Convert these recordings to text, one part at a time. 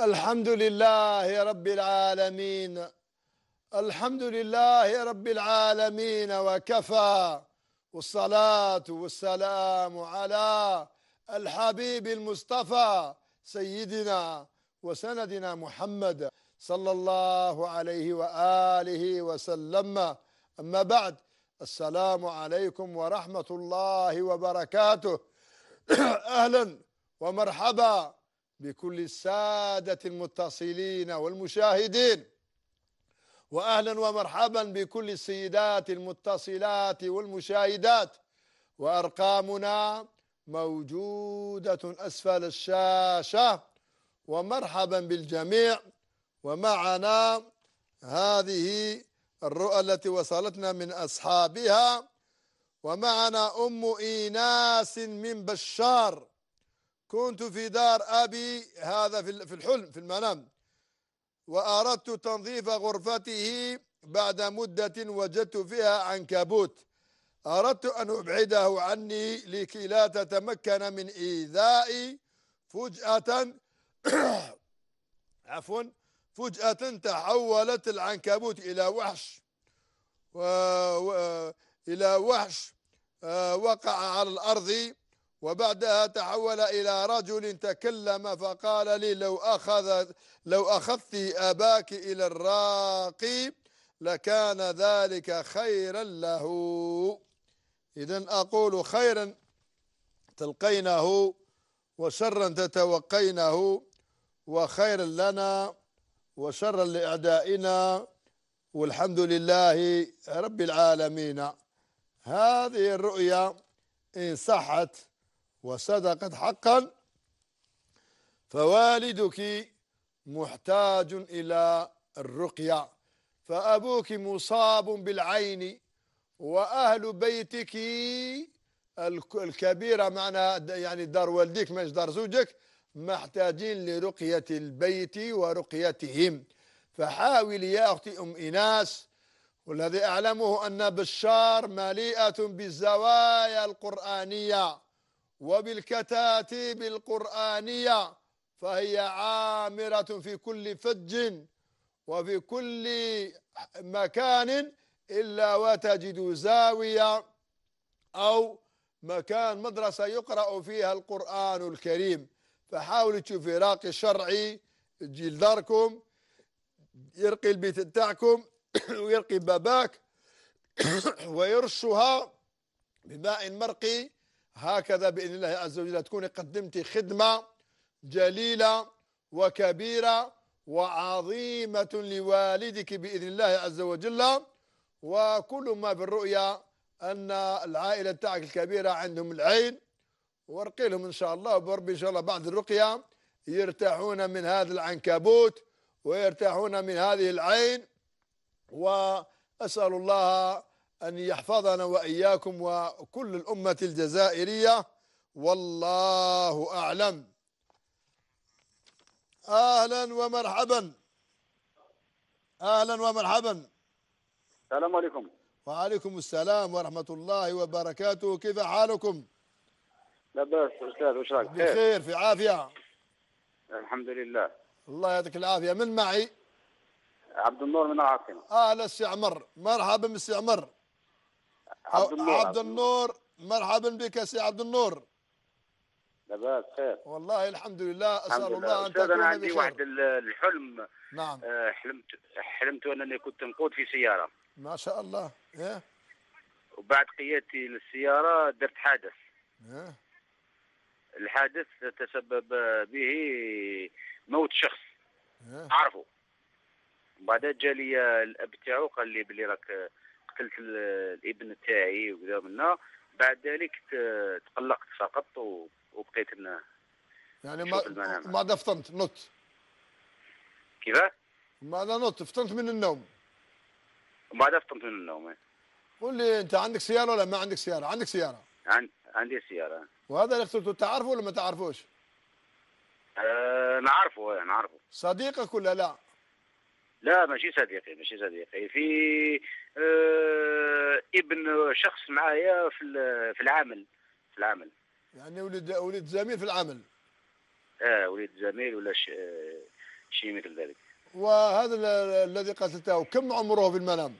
الحمد لله رب العالمين الحمد لله رب العالمين وكفى والصلاة والسلام على الحبيب المصطفى سيدنا وسندنا محمد صلى الله عليه وآله وسلم أما بعد السلام عليكم ورحمة الله وبركاته أهلا ومرحبا بكل السادة المتصلين والمشاهدين وأهلا ومرحبا بكل السيدات المتصلات والمشاهدات وأرقامنا موجودة أسفل الشاشة ومرحبا بالجميع ومعنا هذه الرؤى التي وصلتنا من أصحابها ومعنا أم إيناس من بشار كنت في دار أبي هذا في الحلم في المنام وأردت تنظيف غرفته بعد مدة وجدت فيها عنكبوت أردت أن أبعده عني لكي لا تتمكن من إيذائي فجأة عفوا فجأة تحولت العنكبوت إلى وحش و... و... إلى وحش آه، وقع على الأرض وبعدها تحول إلى رجل تكلم فقال لي لو أخذ لو أخذت أباك إلى الراقي لكان ذلك خيرا له إذا أقول خيرا تلقينه وشرا تتوقينه وخيرا لنا وشرا لأعدائنا والحمد لله رب العالمين هذه الرؤيا إن صحت وصدقت حقا فوالدك محتاج إلى الرقية فأبوك مصاب بالعين وأهل بيتك الكبيرة معنى يعني دار والديك مش دار زوجك محتاجين لرقية البيت ورقيتهم فحاول يا أختي أم إناس والذي أعلمه أن بشار مليئة بالزوايا القرآنية وبالكتاتيب القرآنية فهي عامرة في كل فج وفي كل مكان إلا وتجد زاوية أو مكان مدرسة يقرأ فيها القرآن الكريم فحاولوا تشوفوا راقي الشرعي جيل داركم يرقي البيت تاعكم ويرقي باباك ويرشها بماء مرقي هكذا باذن الله عز وجل تكوني قدمتي خدمه جليله وكبيره وعظيمه لوالدك باذن الله عز وجل وكل ما بالرؤيه ان العائله تاعك الكبيره عندهم العين وارقي لهم ان شاء الله وبربي ان شاء الله بعد الرقيه يرتاحون من هذا العنكبوت ويرتاحون من هذه العين واسال الله أن يحفظنا وإياكم وكل الأمة الجزائرية والله أعلم أهلا ومرحبا أهلا ومرحبا السلام عليكم وعليكم السلام ورحمة الله وبركاته كيف حالكم؟ لاباس أستاذ وش رايك بخير في عافية الحمد لله الله يعطيك العافية من معي؟ عبد النور من العاصمة أهلا السي عمر مرحبا السي عمر عبد النور عبد النور مرحبا بك سي عبد النور لاباس خير والله الحمد لله اسال الحمد الله ان تكون انا عندي واحد الحلم نعم آه، حلمت حلمت انني كنت نقود في سياره ما شاء الله ايه وبعد قيادتي للسياره درت حادث ايه الحادث تسبب به موت شخص إيه؟ اعرفه بعد جا لي الاب تاعو قال لي بلي راك قتلت الابن تاعي وكذا منا بعد ذلك تقلقت فقط وبقيت يعني ما ما فطنت نط كيفاه؟ ما نط فطنت من النوم بعدها فطنت من النوم قول لي انت عندك سياره ولا ما عندك سياره؟ عندك سياره عن... عندي سياره وهذا اللي قتلته تعرفه ولا ما تعرفوش؟ أه نعرفه نعرفه صديقك ولا لا؟ لا ماشي صديقي ماشي صديقي في آه ابن شخص معايا في في العمل في العمل يعني ولد ولد زميل في العمل اه ولد زميل ولا شيء آه، مثل ذلك وهذا الذي قتلته كم عمره في المنام؟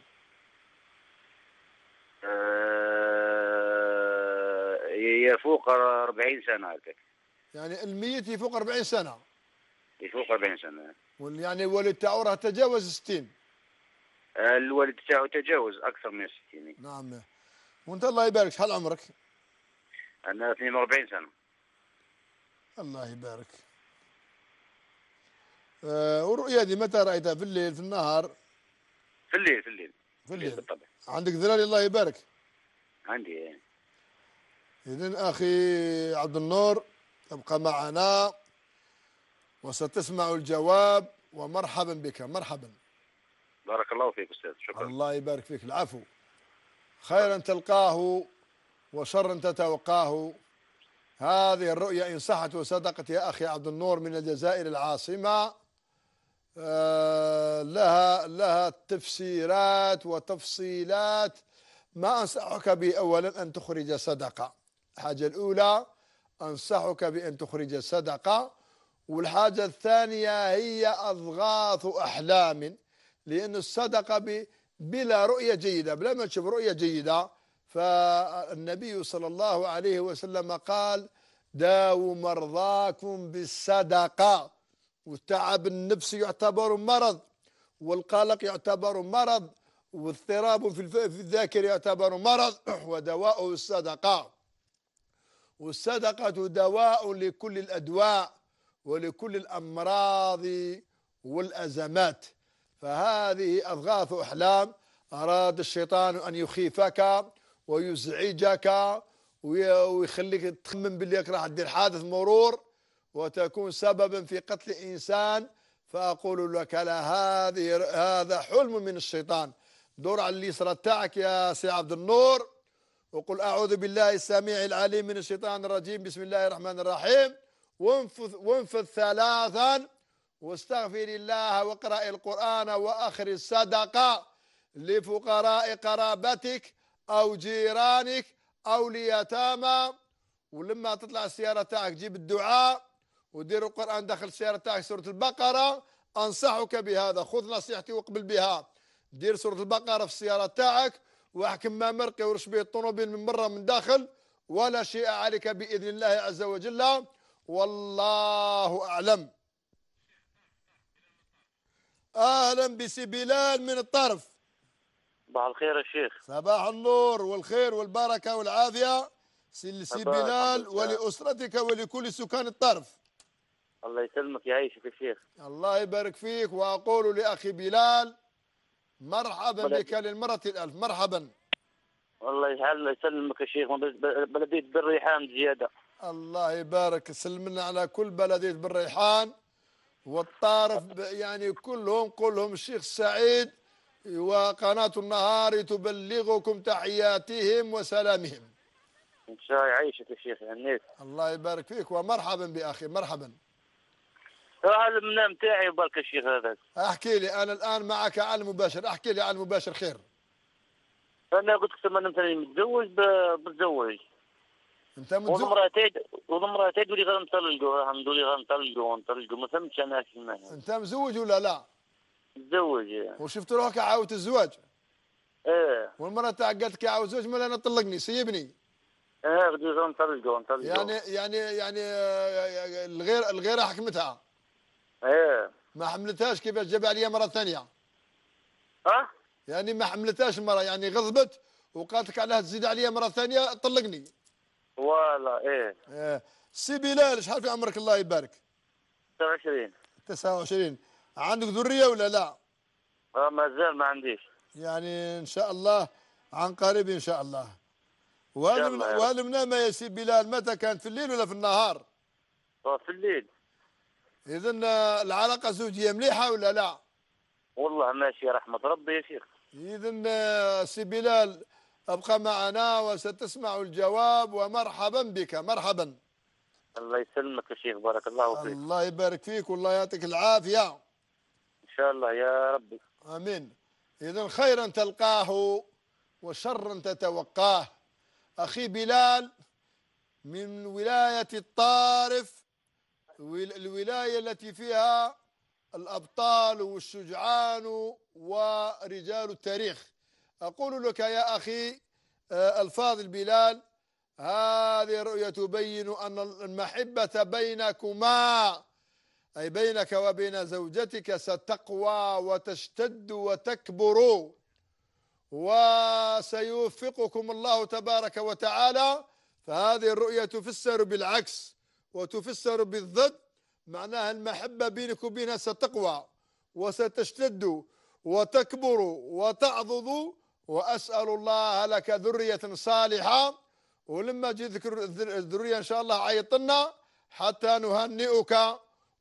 آه يفوق 40 سنه هكاك يعني الميت يفوق 40 سنه يفوق 40 سنه يعني الوالد تاعو راه تجاوز 60 الوالد تاعو تجاوز اكثر من 60 نعم وانت الله يبارك شحال عمرك؟ انا 42 سنه الله يبارك آه والرؤيه هذه متى رايتها في الليل في النهار؟ في الليل في الليل في الليل بالطبع عندك ذراري الله يبارك عندي اذا اخي عبد النور ابقى معنا وستسمع الجواب ومرحبا بك مرحبا بارك الله فيك أستاذ شكرا الله يبارك فيك العفو خيرا تلقاه وشرا تتوقاه هذه الرؤيا إن صحت وصدقت يا أخي عبد النور من الجزائر العاصمة آه، لها لها تفسيرات وتفصيلات ما أنصحك به أولا أن تخرج صدقة الحاجة الأولى أنصحك بأن تخرج صدقة والحاجة الثانية هي أضغاث أحلام لأن الصدقة بلا رؤية جيدة بلا ما تشوف رؤية جيدة فالنبي صلى الله عليه وسلم قال داووا مرضاكم بالصدقة والتعب النفسي يعتبر مرض والقلق يعتبر مرض واضطراب في الذاكرة يعتبر مرض ودواءه الصدقة والصدقة دواء لكل الأدواء ولكل الأمراض والأزمات فهذه أضغاث أحلام أراد الشيطان أن يخيفك ويزعجك ويخليك تخمم باللي راح تدير حادث مرور وتكون سببا في قتل إنسان فأقول لك لا هذه هذا حلم من الشيطان دور على اليسرى تاعك يا سي عبد النور وقل أعوذ بالله السميع العليم من الشيطان الرجيم بسم الله الرحمن الرحيم وانفذ وانفذ ثلاثا واستغفر الله واقرأ القرآن وأخر الصدقة لفقراء قرابتك أو جيرانك أو ليتامى ولما تطلع السيارة تاعك جيب الدعاء ودير القرآن داخل السيارة تاعك سورة البقرة أنصحك بهذا خذ نصيحتي وقبل بها دير سورة البقرة في السيارة تاعك واحكم ما مرقي ورش به الطنوبين من مرة من داخل ولا شيء عليك بإذن الله عز وجل والله أعلم أهلا بسي بلال من الطرف صباح الخير يا شيخ صباح النور والخير والبركة والعافية سي بلال ولأسرتك ولكل سكان الطرف الله يسلمك يعيشك يا شيخ الله يبارك فيك وأقول لأخي بلال مرحبا بك للمرة الألف مرحبا الله يسلمك يا شيخ بلدية بالريحان زيادة الله يبارك سلمنا على كل بلدية بالريحان والطارف يعني كلهم كلهم الشيخ سعيد وقناة النهار تبلغكم تحياتهم وسلامهم إن شاء الله يعيشك يا شيخ هنيك الله يبارك فيك ومرحبا بأخي مرحبا راح المنام تاعي برك الشيخ هذا احكي لي انا الان معك على المباشر احكي لي على المباشر خير انا قلت لك لما متزوج بتزوج انت منذ وضمراتي وضمراتي تقول لي غنطلقوا الحمد لله غنطلقوا غنطلقوا ما فهمتش انا كيما انت مزوج ولا لا؟ متزوج يعني. وشفت روحك عاودت الزواج؟ ايه والمرأة تاعك قالت لك عاود الزواج مالا انا طلقني سيبني ايه بدي نطلقوا نطلقوا يعني يعني يعني الغير الغيرة حكمتها ايه ما حملتهاش كيفاش جاب عليا مرة ثانية اه يعني ما حملتهاش المرأة يعني غضبت وقالت لك علاه تزيد عليا مرة ثانية طلقني فوالا إيه. ايه سي بلال شحال في عمرك الله يبارك 29 29 عندك ذريه ولا لا؟ اه مازال ما عنديش يعني ان شاء الله عن قريب ان شاء الله وهل ما يا سي بلال متى كانت في الليل ولا في النهار؟ آه، في الليل اذا آه، العلاقه الزوجيه مليحه ولا لا؟ والله ماشي رحمه ربي يا شيخ اذا آه، سي بلال ابقى معنا وستسمع الجواب ومرحبا بك مرحبا الله يسلمك يا شيخ بارك الله فيك الله يبارك فيك والله يعطيك العافيه ان شاء الله يا ربي امين اذا خيرا تلقاه وشرا تتوقاه اخي بلال من ولايه الطارف الولايه التي فيها الابطال والشجعان ورجال التاريخ أقول لك يا أخي آه، الفاضل بلال هذه الرؤية تبين أن المحبة بينكما أي بينك وبين زوجتك ستقوى وتشتد وتكبر وسيوفقكم الله تبارك وتعالى فهذه الرؤية تفسر بالعكس وتفسر بالضد معناها المحبة بينك وبينها ستقوى وستشتد وتكبر وتعضض وأسأل الله لك ذرية صالحة ولما تجي ذكر الذرية إن شاء الله عيطنا حتى نهنئك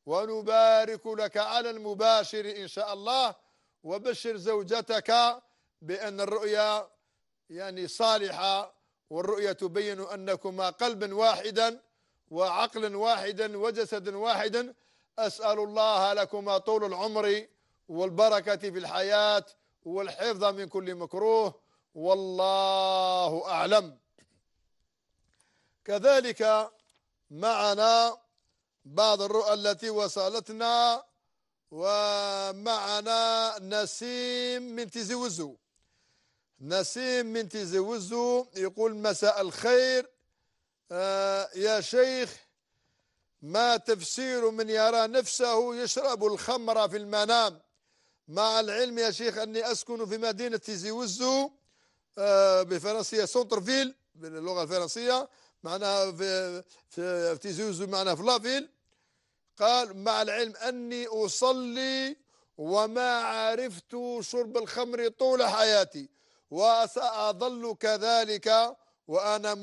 ونبارك لك على المباشر إن شاء الله وبشر زوجتك بأن الرؤيا يعني صالحة والرؤيا تبين أنكما قلبا واحدا وعقلا واحدا وجسدا واحدا أسأل الله لكما طول العمر والبركة في الحياة والحفظ من كل مكروه والله أعلم كذلك معنا بعض الرؤى التي وصلتنا ومعنا نسيم من تيزي نسيم من تيزي يقول مساء الخير آه يا شيخ ما تفسير من يرى نفسه يشرب الخمر في المنام مع العلم يا شيخ أني أسكن في مدينة زيوزو آه، بفرنسية سونترفيل باللغة الفرنسية معناها في, في, في زيوزو معناها في لافيل قال مع العلم أني أصلي وما عرفت شرب الخمر طول حياتي وسأظل كذلك وأنا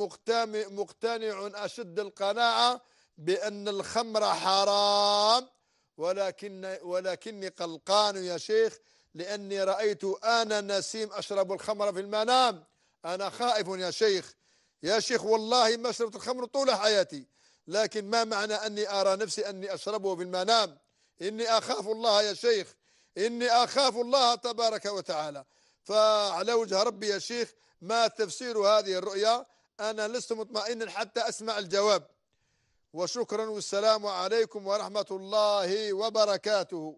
مقتنع أشد القناعة بأن الخمر حرام ولكن ولكني قلقان يا شيخ لأني رأيت أنا نسيم أشرب الخمر في المنام أنا خائف يا شيخ يا شيخ والله ما شربت الخمر طول حياتي لكن ما معنى أني أرى نفسي أني أشربه في المنام إني أخاف الله يا شيخ إني أخاف الله تبارك وتعالى فعلى وجه ربي يا شيخ ما تفسير هذه الرؤيا أنا لست مطمئنا حتى أسمع الجواب وشكرا والسلام عليكم ورحمة الله وبركاته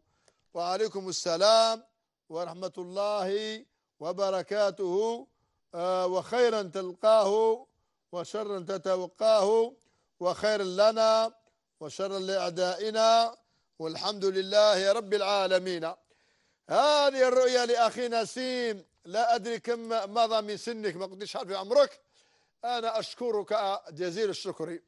وعليكم السلام ورحمة الله وبركاته آه، وخيرا تلقاه وشرا تتوقاه وخير لنا وشرا لأعدائنا والحمد لله رب العالمين هذه الرؤية لأخي نسيم لا أدري كم مضى من سنك ما كنتش عارف عمرك أنا أشكرك جزيل الشكر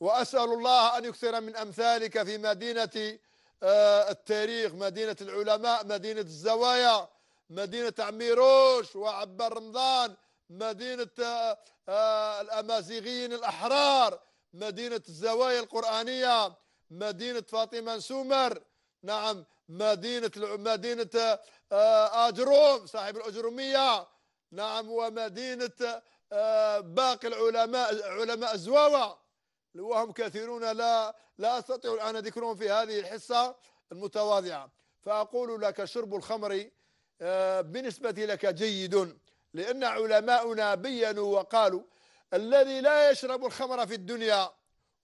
وأسأل الله أن يكثر من أمثالك في مدينة آه، التاريخ مدينة العلماء مدينة الزوايا مدينة عميروش وعبر رمضان مدينة آه، آه، الأمازيغيين الأحرار مدينة الزوايا القرآنية مدينة فاطمة سومر نعم مدينة مدينة أجروم صاحب الأجرومية نعم ومدينة باقي العلماء علماء الزواوة وهم كثيرون لا لا أستطيع الآن ذكرهم في هذه الحصة المتواضعة فأقول لك شرب الخمر آه، بالنسبة لك جيد لأن علماؤنا بينوا وقالوا الذي لا يشرب الخمر في الدنيا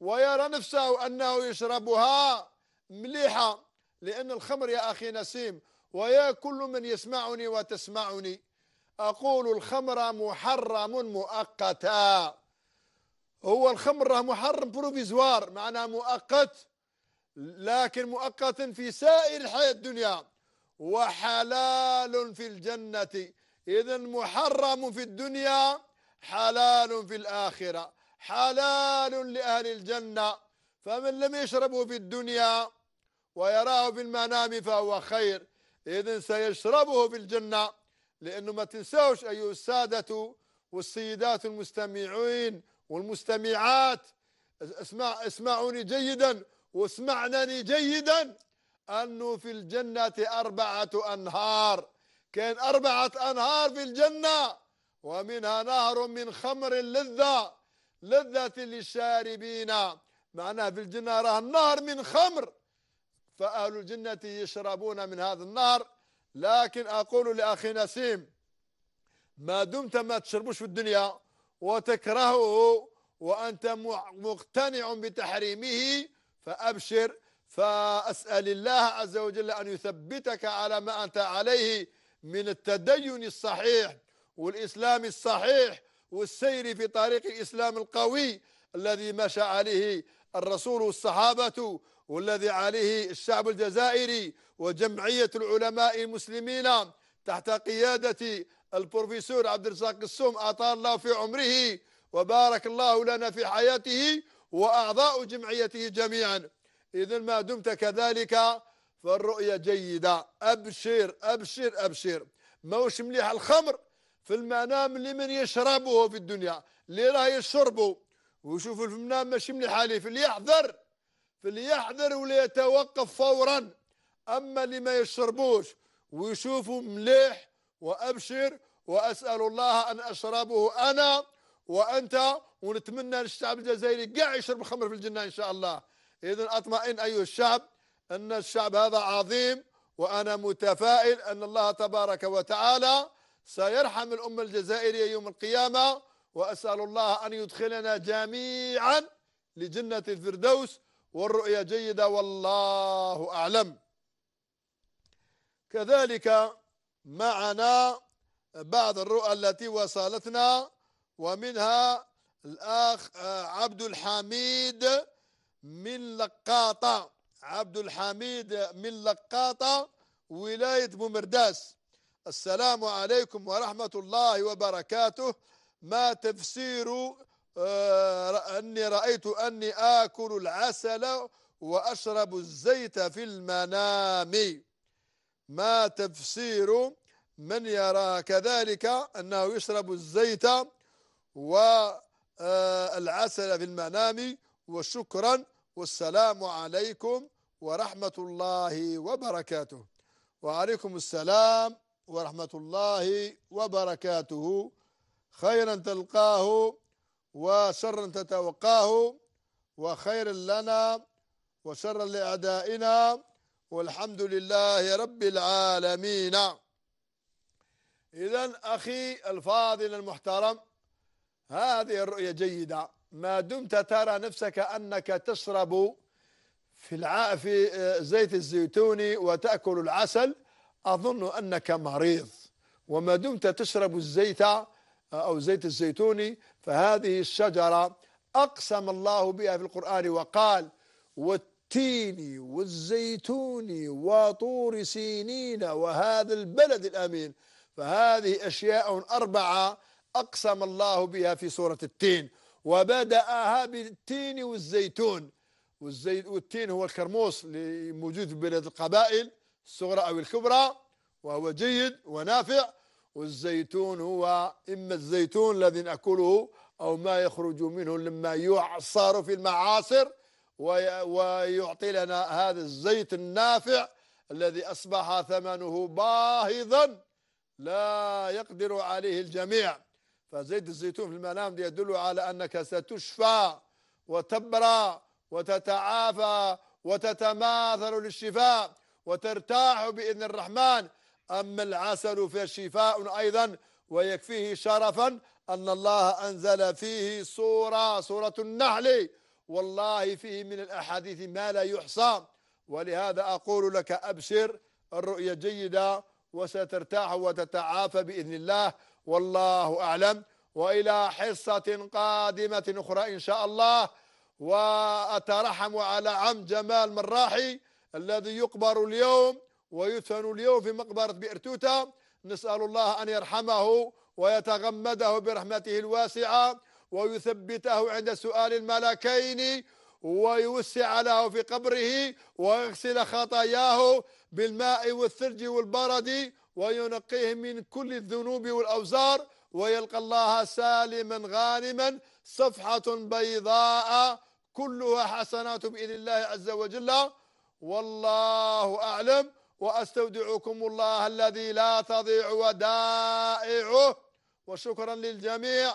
ويرى نفسه أنه يشربها مليحة لأن الخمر يا أخي نسيم ويا كل من يسمعني وتسمعني أقول الخمر محرم مؤقتا هو الخمر راه محرم بروفيزوار معناه مؤقت لكن مؤقت في سائر الحياة الدنيا وحلال في الجنة إذا محرم في الدنيا حلال في الآخرة حلال لأهل الجنة فمن لم يشربه في الدنيا ويراه في المنام فهو خير إذا سيشربه في الجنة لأنه ما تنساوش أيها السادة والسيدات المستمعين والمستمعات اسمع اسمعوني جيدا واسمعنني جيدا أنه في الجنة أربعة أنهار كان أربعة أنهار في الجنة ومنها نهر من خمر لذة لذة للشاربين معناه في الجنة راه النهر من خمر فأهل الجنة يشربون من هذا النهر لكن أقول لأخي نسيم ما دمت ما تشربوش في الدنيا وتكرهه وأنت مقتنع بتحريمه فأبشر فأسأل الله عز وجل أن يثبتك على ما أنت عليه من التدين الصحيح والإسلام الصحيح والسير في طريق الإسلام القوي الذي مشى عليه الرسول والصحابة والذي عليه الشعب الجزائري وجمعية العلماء المسلمين تحت قيادة البروفيسور عبد الرزاق السوم أطال الله في عمره وبارك الله لنا في حياته وأعضاء جمعيته جميعا إذا ما دمت كذلك فالرؤية جيدة أبشر أبشر أبشر موش مليح الخمر في المنام لمن يشربه في الدنيا اللي راه يشربه ويشوف في المنام ماشي مليح عليه فليحذر فليحذر وليتوقف فورا أما اللي ما يشربوش ويشوفوا مليح وأبشر وأسأل الله أن أشربه أنا وأنت ونتمنى للشعب الجزائري كاع يشرب الخمر في الجنة إن شاء الله إذا أطمئن أيها الشعب أن الشعب هذا عظيم وأنا متفائل أن الله تبارك وتعالى سيرحم الأمة الجزائرية يوم القيامة وأسأل الله أن يدخلنا جميعا لجنة الفردوس والرؤية جيدة والله أعلم كذلك معنا بعض الرؤى التي وصلتنا ومنها الأخ آه، عبد الحميد من لقاطة عبد الحميد من لقاطة ولاية بومرداس السلام عليكم ورحمة الله وبركاته ما تفسير آه، أني رأيت أني آكل العسل وأشرب الزيت في المنام ما تفسير من يرى كذلك أنه يشرب الزيت والعسل آه، في المنام وشكرا والسلام عليكم ورحمة الله وبركاته وعليكم السلام ورحمة الله وبركاته خيرا تلقاه وشرا تتوقاه وخيرا لنا وشرا لأعدائنا والحمد لله رب العالمين إذا أخي الفاضل المحترم هذه الرؤية جيدة ما دمت ترى نفسك أنك تشرب في, الع... في آه، زيت الزيتون وتأكل العسل أظن أنك مريض وما دمت تشرب الزيت آه، أو زيت الزيتون فهذه الشجرة أقسم الله بها في القرآن وقال التيني والزيتوني وطور سينين وهذا البلد الأمين فهذه أشياء أربعة أقسم الله بها في سورة التين وبدأها بالتين والزيتون والتين هو الكرموس اللي موجود في بلاد القبائل الصغرى أو الكبرى وهو جيد ونافع والزيتون هو إما الزيتون الذي نأكله أو ما يخرج منه لما يعصر في المعاصر ويعطي لنا هذا الزيت النافع الذي أصبح ثمنه باهظا لا يقدر عليه الجميع فزيت الزيتون في المنام يدل على أنك ستشفى وتبرى وتتعافى وتتماثل للشفاء وترتاح بإذن الرحمن أما العسل فشفاء أيضا ويكفيه شرفا أن الله أنزل فيه سورة سورة النحل والله فيه من الأحاديث ما لا يحصى ولهذا أقول لك أبشر الرؤية جيدة وسترتاح وتتعافى بإذن الله والله أعلم وإلى حصة قادمة أخرى إن شاء الله وأترحم على عم جمال مراحي الذي يقبر اليوم ويدفن اليوم في مقبرة بئر توتة نسأل الله أن يرحمه ويتغمده برحمته الواسعة ويثبته عند سؤال الملكين ويوسع له في قبره ويغسل خطاياه بالماء والثلج والبرد وينقيه من كل الذنوب والأوزار ويلقى الله سالما غانما صفحة بيضاء كلها حسنات بإذن الله عز وجل والله أعلم وأستودعكم الله الذي لا تضيع ودائعه وشكرا للجميع